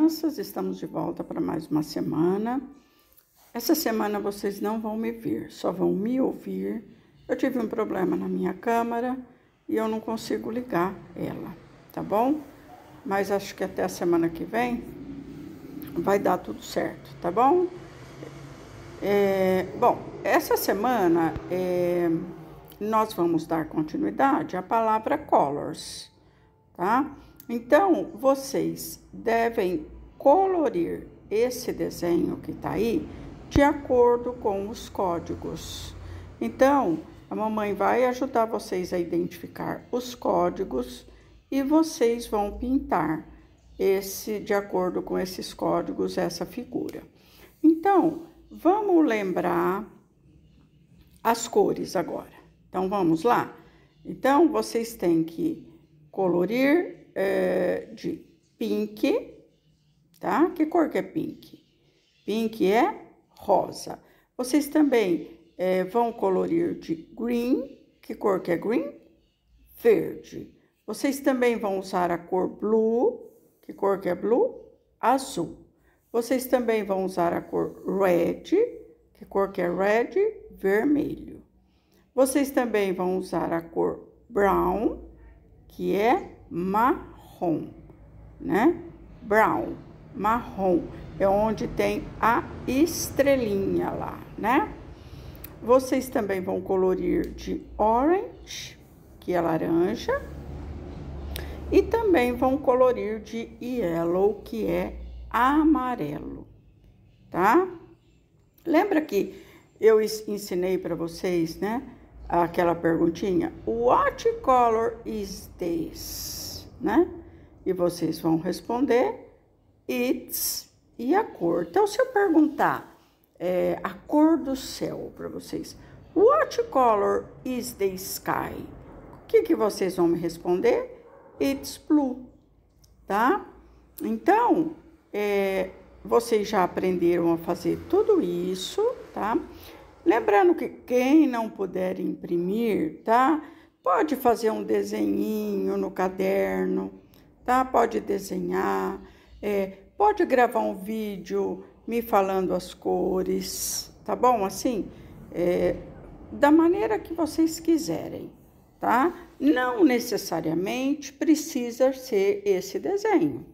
crianças, estamos de volta para mais uma semana. Essa semana vocês não vão me ver, só vão me ouvir. Eu tive um problema na minha câmera e eu não consigo ligar ela, tá bom? Mas acho que até a semana que vem vai dar tudo certo, tá bom? É, bom, essa semana é, nós vamos dar continuidade à palavra colors, tá? Então, vocês devem colorir esse desenho que está aí de acordo com os códigos. Então, a mamãe vai ajudar vocês a identificar os códigos e vocês vão pintar esse de acordo com esses códigos essa figura. Então, vamos lembrar as cores agora. Então vamos lá. Então vocês têm que colorir uh, de pink, tá? Que cor que é pink? Pink é rosa. Vocês também uh, vão colorir de green, que cor que é green? Verde. Vocês também vão usar a cor blue, que cor que é blue? Azul. Vocês também vão usar a cor red, que cor que é red? Vermelho. Vocês também vão usar a cor brown, que é marrom, né? Brown, marrom, é onde tem a estrelinha lá, né? Vocês também vão colorir de orange, que é laranja, e também vão colorir de yellow, que é amarelo, tá? Lembra que eu ensinei para vocês, né? aquela perguntinha, what color is this? Né? E vocês vão responder, it's e a cor. Então, se eu perguntar é, a cor do céu para vocês, what color is the sky? O que, que vocês vão me responder? It's blue, tá? Então, é, vocês já aprenderam a fazer tudo isso, tá? Lembrando que quem não puder imprimir, tá? Pode fazer um desenhinho no caderno, tá? Pode desenhar, é, pode gravar um vídeo me falando as cores, tá bom? Assim, é, da maneira que vocês quiserem, tá? Não necessariamente precisa ser esse desenho,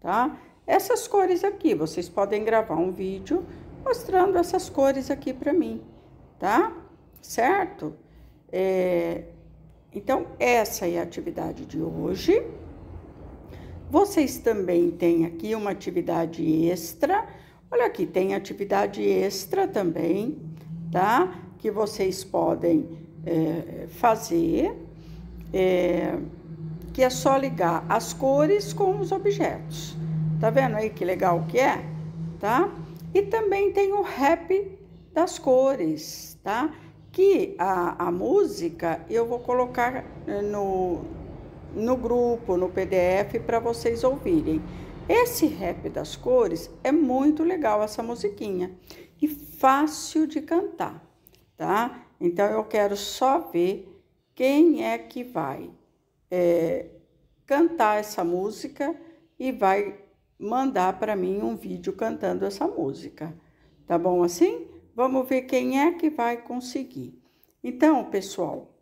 tá? Essas cores aqui, vocês podem gravar um vídeo mostrando essas cores aqui para mim, tá? Certo? É... Então, essa é a atividade de hoje. Vocês também têm aqui uma atividade extra. Olha aqui, tem atividade extra também, tá? Que vocês podem é, fazer, é, que é só ligar as cores com os objetos. Tá vendo aí que legal que é? Tá? E também tem o rap das cores, tá? Que a, a música eu vou colocar eh, no, no grupo, no PDF, para vocês ouvirem. Esse rap das cores é muito legal, essa musiquinha, e fácil de cantar, tá? Então eu quero só ver quem é que vai é, cantar essa música e vai mandar para mim um vídeo cantando essa música. Tá bom assim? Vamos ver quem é que vai conseguir. Então, pessoal,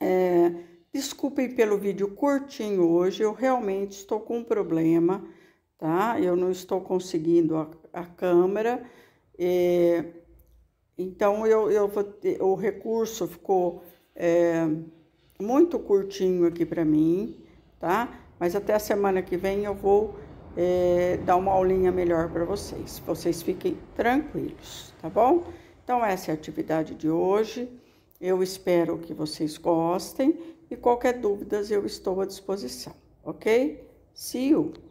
é, desculpem pelo vídeo curtinho hoje, eu realmente estou com um problema, tá? Eu não estou conseguindo a, a câmera, é, então eu, eu vou ter, o recurso ficou é, muito curtinho aqui para mim, tá? Mas até a semana que vem eu vou é, dar uma aulinha melhor para vocês. Vocês fiquem tranquilos, tá bom? Então, essa é a atividade de hoje. Eu espero que vocês gostem e qualquer dúvida eu estou à disposição, ok? See you!